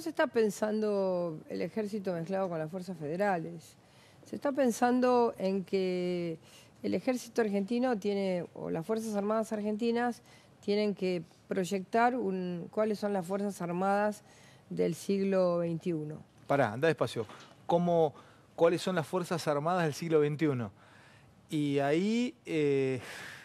se está pensando el ejército mezclado con las fuerzas federales. Se está pensando en que el ejército argentino tiene, o las Fuerzas Armadas argentinas, tienen que proyectar un, cuáles son las Fuerzas Armadas del siglo XXI. Pará, anda despacio. ¿Cómo, ¿Cuáles son las Fuerzas Armadas del siglo XXI? Y ahí... Eh,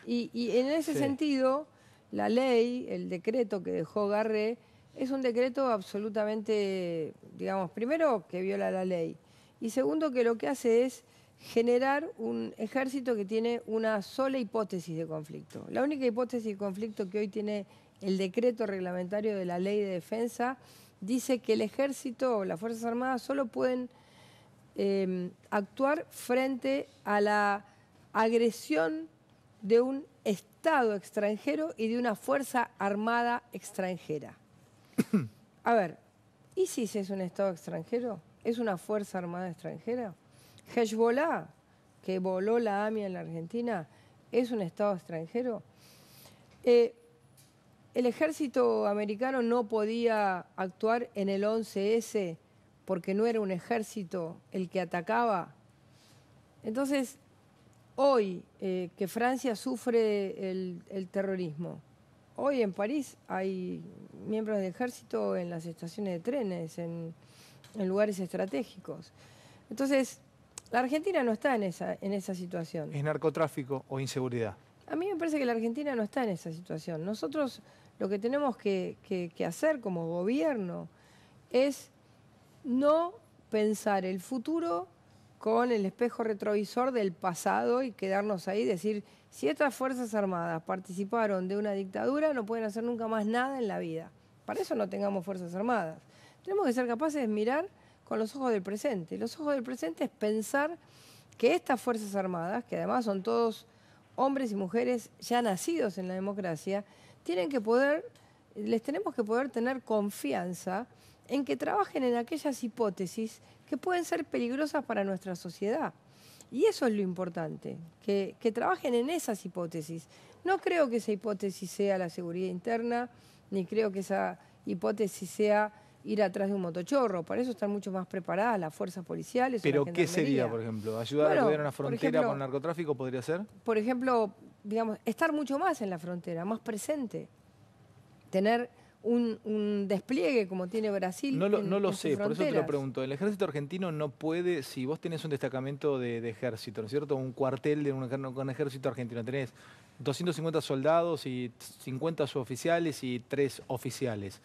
y, en ese sentido, la ley, el decreto que dejó Garré, es un decreto absolutamente, digamos, primero que viola la ley y segundo que lo que hace es generar un ejército que tiene una sola hipótesis de conflicto. La única hipótesis de conflicto que hoy tiene el decreto reglamentario de la ley de defensa dice que el ejército o las Fuerzas Armadas solo pueden em, actuar frente a la agresión de un Estado extranjero y de una Fuerza Armada extranjera. A ver, ¿ISIS es un Estado extranjero? ¿Es una Fuerza Armada extranjera? ¿Hezbollah, que voló la AMIA en la Argentina, es un Estado extranjero? Eh, el ejército americano no podía actuar en el 11S porque no era un ejército el que atacaba. Entonces, hoy eh, que Francia sufre el terrorismo, Hoy en París hay miembros del ejército en las estaciones de trenes, en, lugares estratégicos. Entonces, la Argentina no está en esa, situación. ¿Es narcotráfico o inseguridad? A mí me parece que la Argentina no está en esa situación. Nosotros lo que tenemos que, hacer como gobierno es no pensar el futuro con el espejo retrovisor del pasado y quedarnos ahí, y decir, si estas Fuerzas Armadas participaron de una dictadura, no pueden hacer nunca más nada en la vida. Para eso no tengamos Fuerzas Armadas. Tenemos que ser capaces de mirar con los ojos del presente. Los ojos del presente es pensar que estas Fuerzas Armadas, que además son todos hombres y mujeres ya nacidos en la democracia, tienen que poder, les tenemos que poder tener confianza en que trabajen en aquellas hipótesis que pueden ser peligrosas para nuestra sociedad. Y eso es lo importante, que, trabajen en esas hipótesis. No creo que esa hipótesis sea la seguridad interna, ni creo que esa hipótesis sea ir atrás de un motochorro. Para eso están mucho más preparadas las fuerzas policiales. ¿Pero qué sería, por ejemplo? ¿Ayudar a una frontera con narcotráfico podría ser? Por ejemplo, digamos, estar mucho más en la frontera, más presente. Tener un, despliegue como tiene Brasil. No lo, no lo sé, por eso te lo pregunto. El ejército argentino no puede, si vos tenés un destacamento de, ejército, ¿no es cierto? Un cuartel de un, ejército argentino, tenés 250 soldados y 50 suboficiales y 3 oficiales.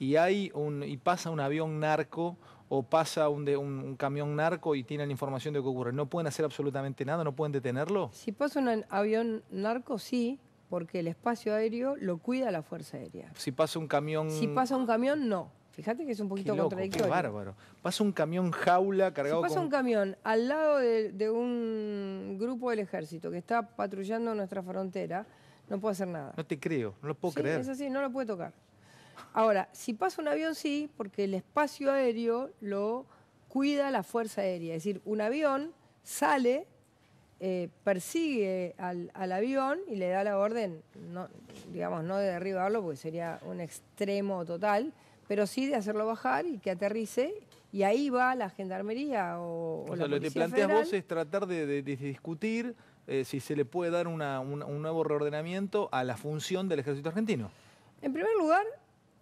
Y, hay un, y pasa un avión narco o pasa un, un, camión narco y tienen información de que ocurre. ¿No pueden hacer absolutamente nada? ¿No pueden detenerlo? Si pasa un avión narco, sí, porque el espacio aéreo lo cuida la Fuerza Aérea. Si pasa un camión... Si pasa un camión, no. Fíjate que es un poquito contradictorio. Qué bárbaro. Pasa un camión jaula cargado si pasa un camión al lado de, un grupo del ejército que está patrullando nuestra frontera, no puedo hacer nada. No te creo, no lo puedo creer. es así, no lo puede tocar. Ahora, si pasa un avión, sí, porque el espacio aéreo lo cuida la Fuerza Aérea. Es decir, un avión sale eh, persigue al, avión y le da la orden, no, digamos, no de derribarlo, porque sería un extremo total, pero sí de hacerlo bajar y que aterrice. Y ahí va la gendarmería o, o, o sea, lo que planteas vos es tratar de, discutir eh, si se le puede dar un, nuevo reordenamiento a la función del ejército argentino. En primer lugar,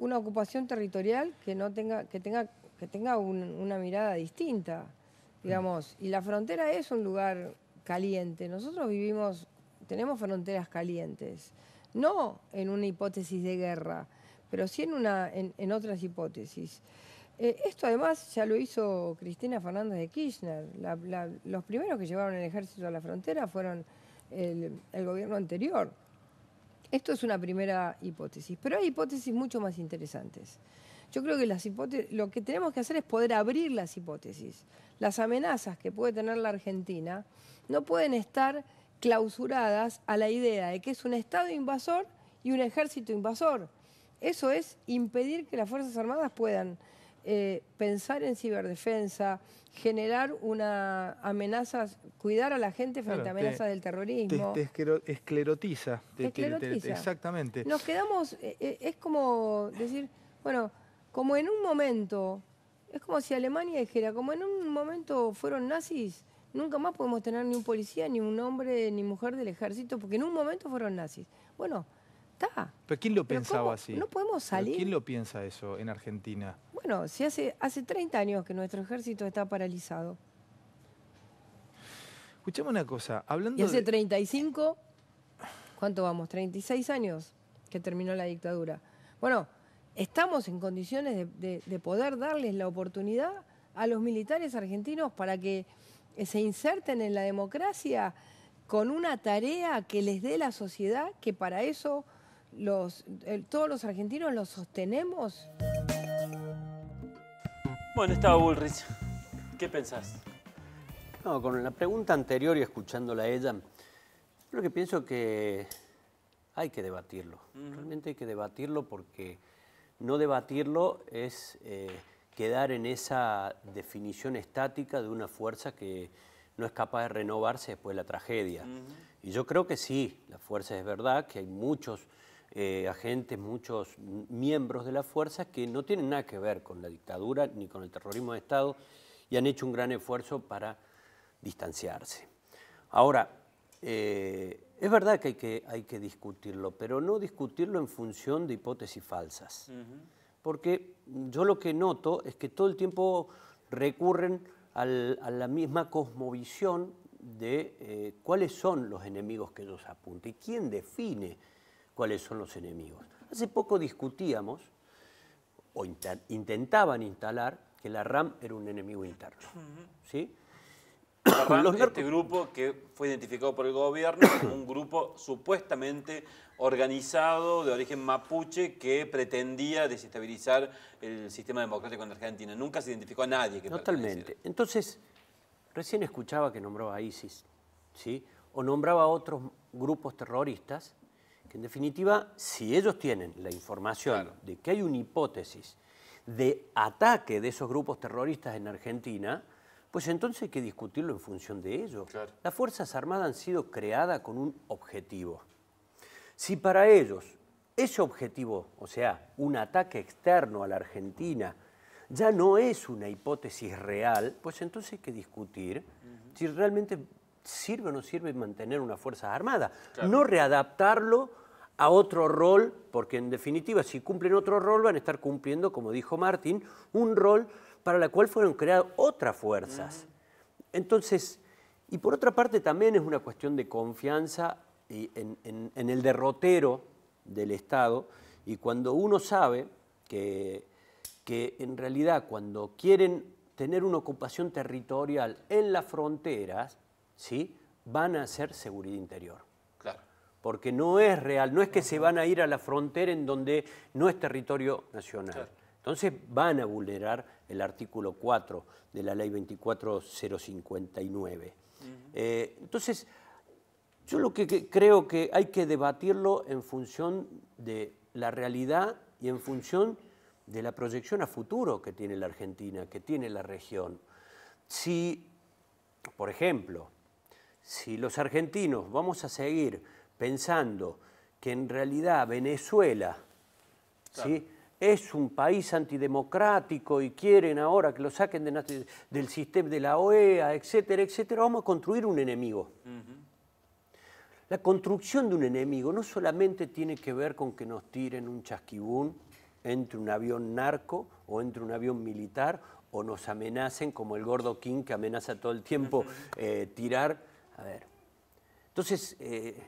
una ocupación territorial que no tenga que tenga que tenga una mirada distinta digamos mm. y la frontera es un lugar caliente. Nosotros vivimos, tenemos fronteras calientes, no en una hipótesis de guerra, pero sí en, una, en, otras hipótesis. Eh, esto además ya lo hizo Cristina Fernández de Kirchner. los primeros que llevaron el ejército a la frontera fueron el, gobierno anterior. Esto es una primera hipótesis, pero hay hipótesis mucho más interesantes. Yo creo que las lo que tenemos que hacer es poder abrir las hipótesis. Las amenazas que puede tener la Argentina no pueden estar clausuradas a la idea de que es un Estado invasor y un ejército invasor. Eso es impedir que las Fuerzas Armadas puedan eh, pensar en ciberdefensa, generar una amenaza, cuidar a la gente frente a amenazas del terrorismo. Te, esclerotiza. Te, esclerotiza. exactamente. Nos quedamos, eh, eh, es como decir, bueno, como en un momento, es como si Alemania dijera, como en un momento fueron nazis, nunca más podemos tener ni un policía, ni un hombre, ni mujer del ejército, porque en un momento fueron nazis. Bueno, está. ¿Pero quién lo pensaba así? No podemos salir. ¿Quién lo piensa eso en Argentina? Bueno, si hace, hace 30 años que nuestro ejército está paralizado. Escuchame una cosa, hablando. Y hace 35, ¿cuánto vamos? 36 años que terminó la dictadura. Bueno, estamos en condiciones de poder darles la oportunidad a los militares argentinos para que se inserten en la democracia con una tarea que les dé la sociedad, que para eso los, todos los argentinos los sostenemos. Bueno, estaba Bullrich. ¿Qué pensás? No, con la pregunta anterior y escuchándola a ella, creo que pienso que hay que debatirlo. Realmente hay que debatirlo porque no debatirlo es... Eh, quedar en esa definición estática de una fuerza que no es capaz de renovarse después de la tragedia. Y yo creo que sí, la fuerza es verdad, que hay muchos eh, agentes, muchos miembros de la fuerza que no tienen nada que ver con la dictadura ni con el terrorismo de Estado y han hecho un gran esfuerzo para distanciarse. Ahora, eh, es verdad que hay, que hay, que discutirlo, pero no discutirlo en función de hipótesis falsas, porque yo lo que noto es que todo el tiempo recurren a la misma cosmovisión de eh, cuáles son los enemigos que ellos apuntan y quién define cuáles son los enemigos. Hace poco discutíamos o intentaban instalar que la RAM era un enemigo interno. ¿sí? La RAM, los este grupo que fue identificado por el gobierno, un grupo supuestamente organizado de origen mapuche que pretendía desestabilizar el sistema democrático en Argentina. Nunca se identificó a nadie que Totalmente. Entonces, recién escuchaba que nombraba a ISIS, ¿sí? O nombraba a otros grupos terroristas que en definitiva, si ellos tienen la información de que hay una hipótesis de ataque de esos grupos terroristas en Argentina, pues entonces hay que discutirlo en función de ello. Las Fuerzas Armadas han sido creadas con un objetivo. Si para ellos ese objetivo, o sea, un ataque externo a la Argentina, ya no es una hipótesis real, pues entonces hay que discutir si realmente sirve o no sirve mantener una fuerza armada. No readaptarlo a otro rol, porque en definitiva, si cumplen otro rol, van a estar cumpliendo, como dijo Martín, un rol para el cual fueron creadas otras fuerzas. Entonces, y por otra parte también es una cuestión de confianza en, el derrotero del Estado y cuando uno sabe que, que en realidad cuando quieren tener una ocupación territorial en las fronteras, ¿sí? van a hacer seguridad interior. Claro. Porque no es real, no es que se van a ir a la frontera en donde no es territorio nacional. Entonces van a vulnerar el artículo 4 de la ley 24059. Eh, entonces, yo lo que, creo que hay que debatirlo en función de la realidad y en función de la proyección a futuro que tiene la Argentina, que tiene la región. Si, por ejemplo, si los argentinos vamos a seguir pensando que en realidad Venezuela es un país antidemocrático y quieren ahora que lo saquen de, del sistema de la OEA, etcétera, etcétera, vamos a construir un enemigo. Mm. La construcción de un enemigo no solamente tiene que ver con que nos tiren un chasquibún entre un avión narco o entre un avión militar o nos amenacen como el gordo King que amenaza todo el tiempo eh, tirar. A ver. Entonces, eh,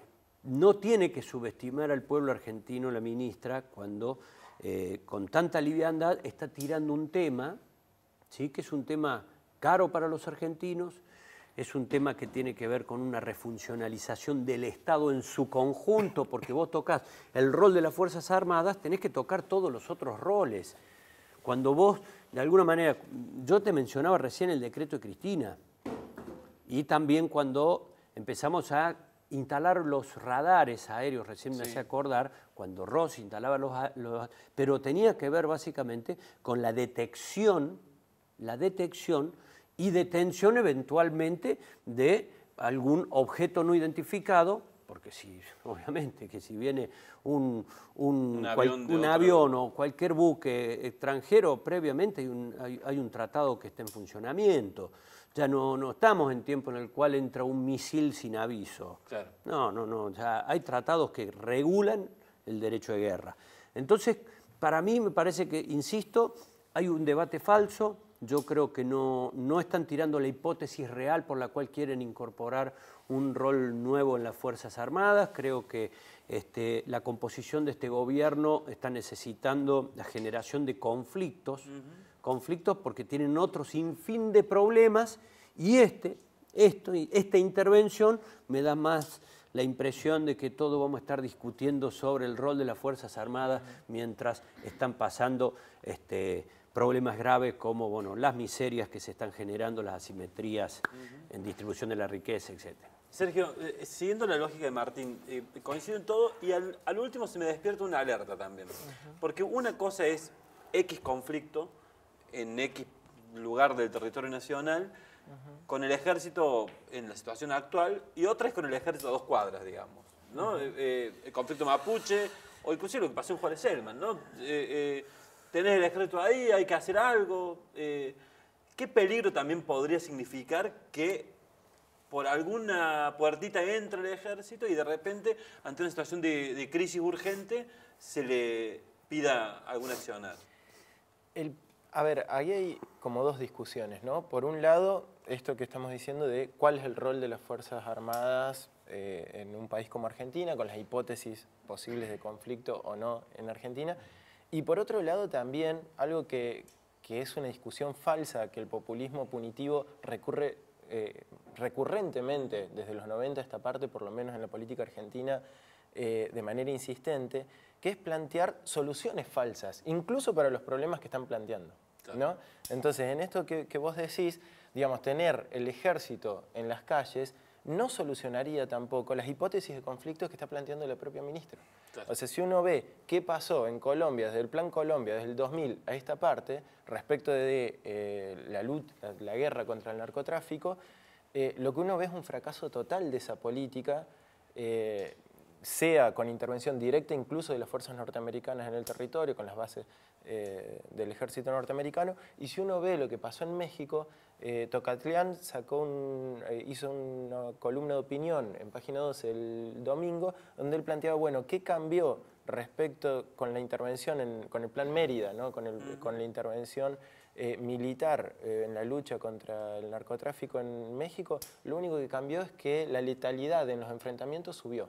no tiene que subestimar al pueblo argentino la ministra cuando eh, con tanta liviandad está tirando un tema, ¿sí? que es un tema caro para los argentinos, es un tema que tiene que ver con una refuncionalización del Estado en su conjunto, porque vos tocas el rol de las Fuerzas Armadas, tenés que tocar todos los otros roles. Cuando vos, de alguna manera, yo te mencionaba recién el decreto de Cristina, y también cuando empezamos a instalar los radares aéreos, recién me hacía acordar, cuando Ross instalaba los, los... Pero tenía que ver básicamente con la detección, la detección y detención eventualmente de algún objeto no identificado, porque si, obviamente, que si viene un, avión, o cualquier buque extranjero, previamente hay un, tratado que está en funcionamiento. Ya no, estamos en tiempo en el cual entra un misil sin aviso. No, no, no. Ya hay tratados que regulan el derecho de guerra. Entonces, para mí me parece que, insisto, hay un debate falso, yo creo que no, no están tirando la hipótesis real por la cual quieren incorporar un rol nuevo en las Fuerzas Armadas. Creo que este, la composición de este gobierno está necesitando la generación de conflictos, conflictos porque tienen otro sinfín de problemas y este, esto, esta intervención me da más la impresión de que todo vamos a estar discutiendo sobre el rol de las Fuerzas Armadas mientras están pasando... Este, problemas graves como bueno, las miserias que se están generando, las asimetrías en distribución de la riqueza, etc. Sergio, eh, siguiendo la lógica de Martín, eh, coincido en todo y al, último se me despierta una alerta también. Porque una cosa es X conflicto en X lugar del territorio nacional, con el ejército en la situación actual, y otra es con el ejército a dos cuadras, digamos. ¿no? Eh, el conflicto mapuche, o inclusive lo que pasó en Juárez Selman, ¿no? tenés el Ejército ahí, hay que hacer algo. Eh, ¿Qué peligro también podría significar que por alguna puertita entre el ejército y de repente, ante una situación de, crisis urgente, se le pida algún accionar? a ver, ahí hay como dos discusiones, Por un lado, esto que estamos diciendo de cuál es el rol de las Fuerzas Armadas eh, en un país como Argentina, con las hipótesis posibles de conflicto o no en Argentina. Y por otro lado también algo que, es una discusión falsa, que el populismo punitivo recurre eh, recurrentemente desde los 90 esta parte, por lo menos en la política argentina, eh, de manera insistente, que es plantear soluciones falsas, incluso para los problemas que están planteando. ¿no? Entonces, en esto que, que, vos decís, digamos, tener el ejército en las calles no solucionaría tampoco las hipótesis de conflictos que está planteando la propia ministra. O sea, si uno ve qué pasó en Colombia, desde el Plan Colombia, desde el 2000 a esta parte, respecto de eh, la, la guerra contra el narcotráfico, eh, lo que uno ve es un fracaso total de esa política, eh, sea con intervención directa incluso de las fuerzas norteamericanas en el territorio, con las bases del ejército norteamericano, y si uno ve lo que pasó en México, eh, sacó un, eh, hizo una columna de opinión en Página 12 el domingo, donde él planteaba, bueno, ¿qué cambió respecto con la intervención, con el plan Mérida, con, la intervención eh, militar eh, en la lucha contra el narcotráfico en México? Lo único que cambió es que la letalidad en los enfrentamientos subió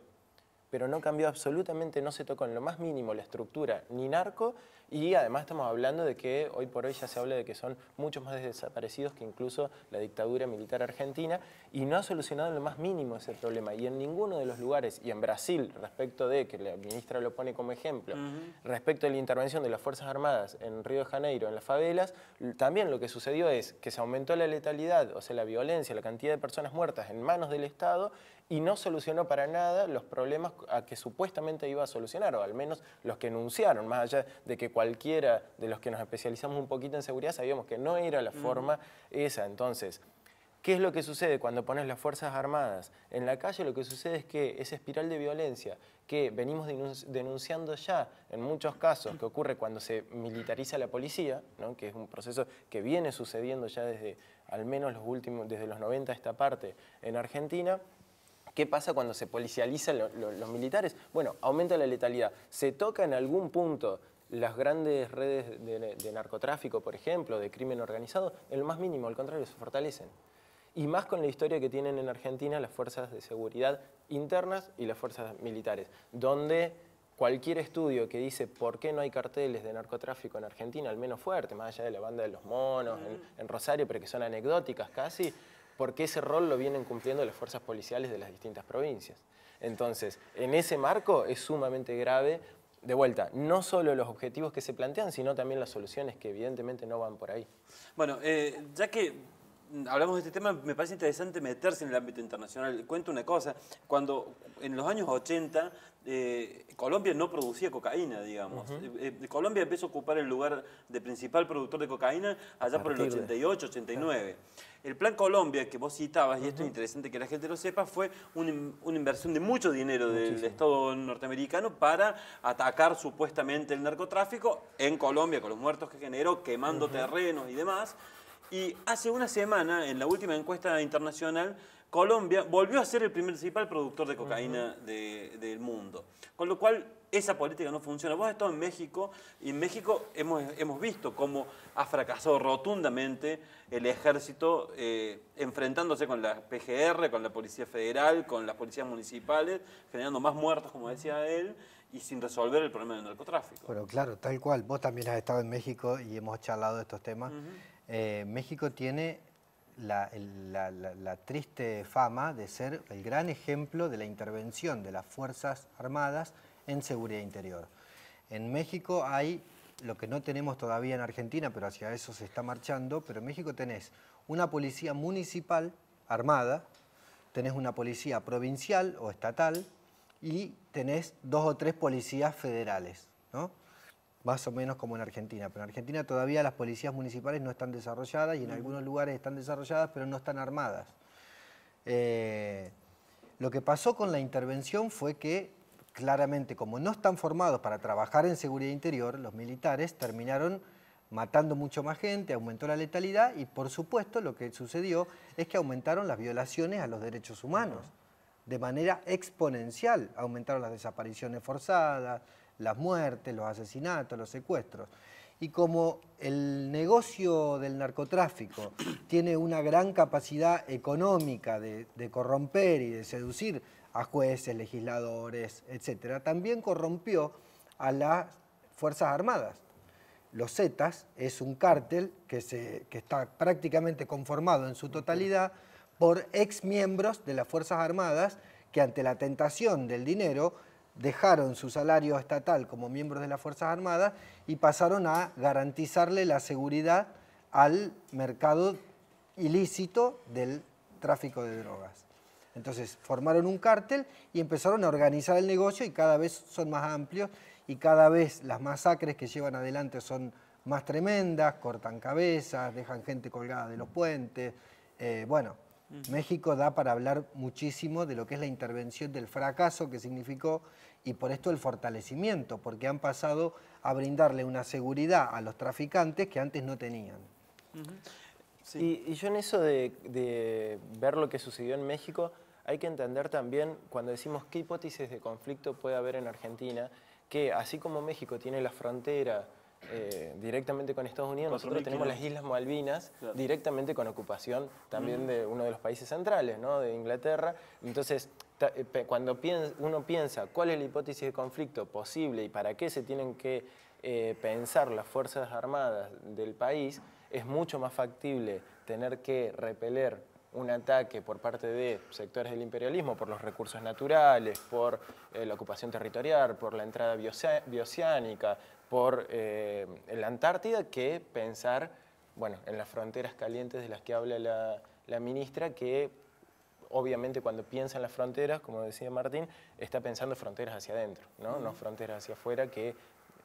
pero no cambió absolutamente, no se tocó en lo más mínimo la estructura ni narco, y además estamos hablando de que hoy por hoy ya se habla de que son muchos más desaparecidos que incluso la dictadura militar argentina, y no ha solucionado en lo más mínimo ese problema, y en ninguno de los lugares, y en Brasil, respecto de, que la ministra lo pone como ejemplo, respecto a la intervención de las Fuerzas Armadas en Río de Janeiro, en las favelas, también lo que sucedió es que se aumentó la letalidad, o sea, la violencia, la cantidad de personas muertas en manos del Estado, y no solucionó para nada los problemas a que supuestamente iba a solucionar, o al menos los que enunciaron, más allá de que cualquiera de los que nos especializamos un poquito en seguridad sabíamos que no era la forma esa. Entonces, ¿Qué es lo que sucede cuando pones las Fuerzas Armadas en la calle? Lo que sucede es que esa espiral de violencia que venimos denunciando ya en muchos casos, que ocurre cuando se militariza la policía, que es un proceso que viene sucediendo ya desde al menos los últimos, desde los 90 a esta parte en Argentina, ¿Qué pasa cuando se policializan los militares? Bueno, aumenta la letalidad. ¿Se toca en algún punto las grandes redes de, narcotráfico, por ejemplo, de crimen organizado? En lo más mínimo, al contrario, se fortalecen. Y más con la historia que tienen en Argentina las fuerzas de seguridad internas y las fuerzas militares, donde cualquier estudio que dice por qué no hay carteles de narcotráfico en Argentina, al menos fuerte, más allá de la banda de los monos, en Rosario, pero que son anecdóticas casi, porque ese rol lo vienen cumpliendo las fuerzas policiales de las distintas provincias. Entonces, en ese marco es sumamente grave, de vuelta, no solo los objetivos que se plantean, sino también las soluciones que evidentemente no van por ahí. Bueno, eh, ya que hablamos de este tema, me parece interesante meterse en el ámbito internacional. Cuento una cosa, cuando en los años 80 eh, Colombia no producía cocaína, digamos. Eh, eh, Colombia empezó a ocupar el lugar de principal productor de cocaína allá por el 88, 89. El Plan Colombia que vos citabas, y esto es interesante que la gente lo sepa, fue una inversión de mucho dinero del Estado norteamericano para atacar supuestamente el narcotráfico en Colombia, con los muertos que generó, quemando terrenos y demás. Y hace una semana, en la última encuesta internacional, Colombia volvió a ser el principal productor de cocaína del mundo. Con lo cual, esa política no funciona. Vos has estado en México y en México hemos, hemos visto cómo ha fracasado rotundamente el ejército eh, enfrentándose con la PGR, con la Policía Federal, con las policías municipales, generando más muertos, como decía él, y sin resolver el problema del narcotráfico. Bueno, claro, tal cual. Vos también has estado en México y hemos charlado de estos temas. Eh, México tiene la, triste fama de ser el gran ejemplo de la intervención de las Fuerzas Armadas en seguridad interior. En México hay lo que no tenemos todavía en Argentina, pero hacia eso se está marchando, pero en México tenés una policía municipal armada, tenés una policía provincial o estatal y tenés dos o tres policías federales. ¿no? más o menos como en Argentina. Pero en Argentina todavía las policías municipales no están desarrolladas y en algunos lugares están desarrolladas, pero no están armadas. Eh, lo que pasó con la intervención fue que, claramente, como no están formados para trabajar en seguridad interior, los militares terminaron matando mucho más gente, aumentó la letalidad y, por supuesto, lo que sucedió es que aumentaron las violaciones a los derechos humanos. De manera exponencial aumentaron las desapariciones forzadas, las muertes, los asesinatos, los secuestros. Y como el negocio del narcotráfico tiene una gran capacidad económica de, corromper y de seducir a jueces, legisladores, etc., también corrompió a las Fuerzas Armadas. Los Zetas es un cártel que, que está prácticamente conformado en su totalidad por exmiembros de las Fuerzas Armadas que ante la tentación del dinero dejaron su salario estatal como miembros de las Fuerzas Armadas y pasaron a garantizarle la seguridad al mercado ilícito del tráfico de drogas. Entonces formaron un cártel y empezaron a organizar el negocio y cada vez son más amplios y cada vez las masacres que llevan adelante son más tremendas, cortan cabezas, dejan gente colgada de los puentes, eh, bueno, México da para hablar muchísimo de lo que es la intervención del fracaso que significó y por esto el fortalecimiento, porque han pasado a brindarle una seguridad a los traficantes que antes no tenían. y, yo en eso de, de ver lo que sucedió en México, hay que entender también cuando decimos qué hipótesis de conflicto puede haber en Argentina, que así como México tiene la frontera, eh, directamente con Estados Unidos, nosotros tenemos las Islas Malvinas directamente con ocupación también de uno de los países centrales, ¿no? de Inglaterra. Entonces, eh, cuando uno piensa cuál es la hipótesis de conflicto posible y para qué se tienen que eh, pensar las Fuerzas Armadas del país, es mucho más factible tener que repeler un ataque por parte de sectores del imperialismo, por los recursos naturales, por la ocupación territorial, por la entrada bioceánica, por eh, la Antártida que pensar bueno, en las fronteras calientes de las que habla la, ministra, que obviamente cuando piensa en las fronteras, como decía Martín, está pensando fronteras hacia adentro, ¿no? no fronteras hacia afuera, que es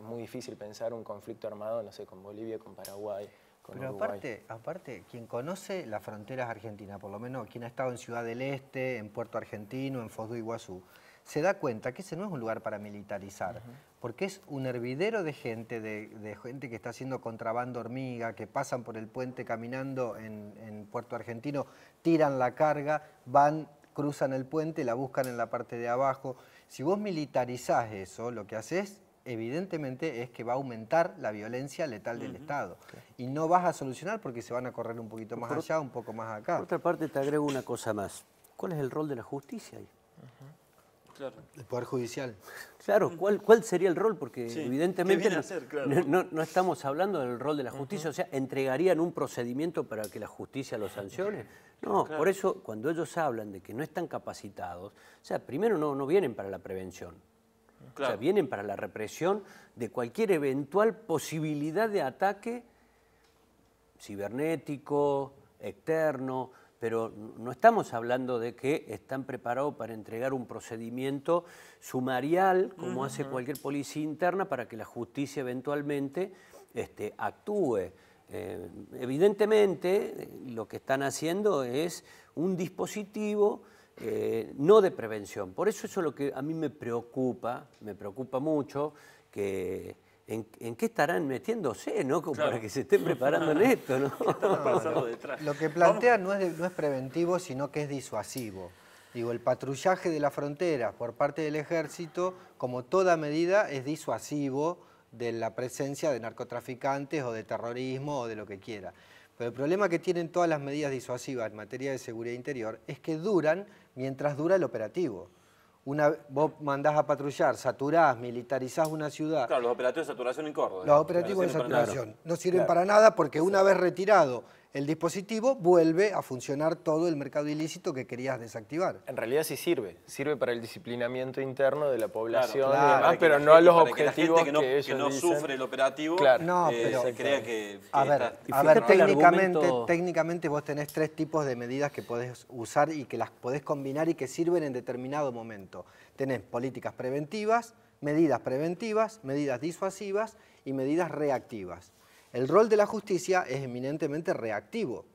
muy difícil pensar un conflicto armado, no sé, con Bolivia, con Paraguay. Con Pero aparte, aparte, quien conoce las fronteras argentinas, por lo menos quien ha estado en Ciudad del Este, en Puerto Argentino, en Foz do Iguazú, se da cuenta que ese no es un lugar para militarizar, porque es un hervidero de gente, de, gente que está haciendo contrabando hormiga, que pasan por el puente caminando en, Puerto Argentino, tiran la carga, van, cruzan el puente, la buscan en la parte de abajo. Si vos militarizás eso, lo que haces evidentemente es que va a aumentar la violencia letal del Estado. Y no vas a solucionar porque se van a correr un poquito más allá, un poco más acá. Por otra parte, te agrego una cosa más. ¿Cuál es el rol de la justicia ahí? El Poder Judicial. Claro, ¿cuál, cuál sería el rol? Porque evidentemente no, no, estamos hablando del rol de la justicia, o sea, ¿entregarían un procedimiento para que la justicia lo sancione? No, por eso cuando ellos hablan de que no están capacitados, o sea, primero no, no vienen para la prevención, O sea, vienen para la represión de cualquier eventual posibilidad de ataque cibernético, externo pero no estamos hablando de que están preparados para entregar un procedimiento sumarial, como hace cualquier policía interna, para que la justicia eventualmente este, actúe. Eh, evidentemente, lo que están haciendo es un dispositivo eh, no de prevención. Por eso eso es lo que a mí me preocupa, me preocupa mucho que ¿en, qué estarán metiéndose, Para que se estén preparando en esto, lo que plantea no es, no es preventivo, sino que es disuasivo. Digo, el patrullaje de la frontera por parte del ejército, como toda medida, es disuasivo de la presencia de narcotraficantes o de terrorismo o de lo que quiera. Pero el problema que tienen todas las medidas disuasivas en materia de seguridad interior es que duran mientras dura el operativo una, vos mandás a patrullar, saturás, militarizás una ciudad. Claro, los operativos de saturación en Córdoba. Los operativos de saturación. No sirven para nada porque una vez retirado el dispositivo, vuelve a funcionar todo el mercado ilícito que querías desactivar. En realidad sí sirve, sirve para el disciplinamiento interno de la población y pero no a los objetivos que, no, sufre el operativo, no, eh, pero, se crea que, a ver, técnicamente, técnicamente vos tenés tres tipos de medidas que podés usar y que las podés combinar y que sirven en determinado momento. Tenés políticas preventivas, medidas preventivas, medidas disuasivas y medidas reactivas. El rol de la justicia es eminentemente reactivo,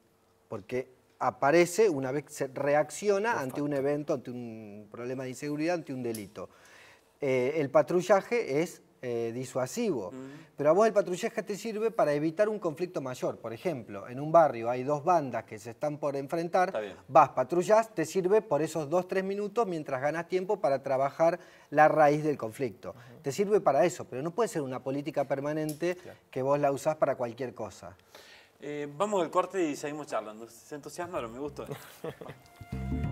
porque aparece una vez se reacciona ante un evento, ante un problema de inseguridad, ante un delito. Eh, el patrullaje es eh, disuasivo. Pero a vos el patrullaje te sirve para evitar un conflicto mayor. Por ejemplo, en un barrio hay dos bandas que se están por enfrentar, vas, patrullas, te sirve por esos dos, tres minutos mientras ganas tiempo para trabajar la raíz del conflicto. Te sirve para eso, pero no puede ser una política permanente que vos la usás para cualquier cosa. Eh, vamos al corte y seguimos charlando. Se entusiasmaron, me gustó.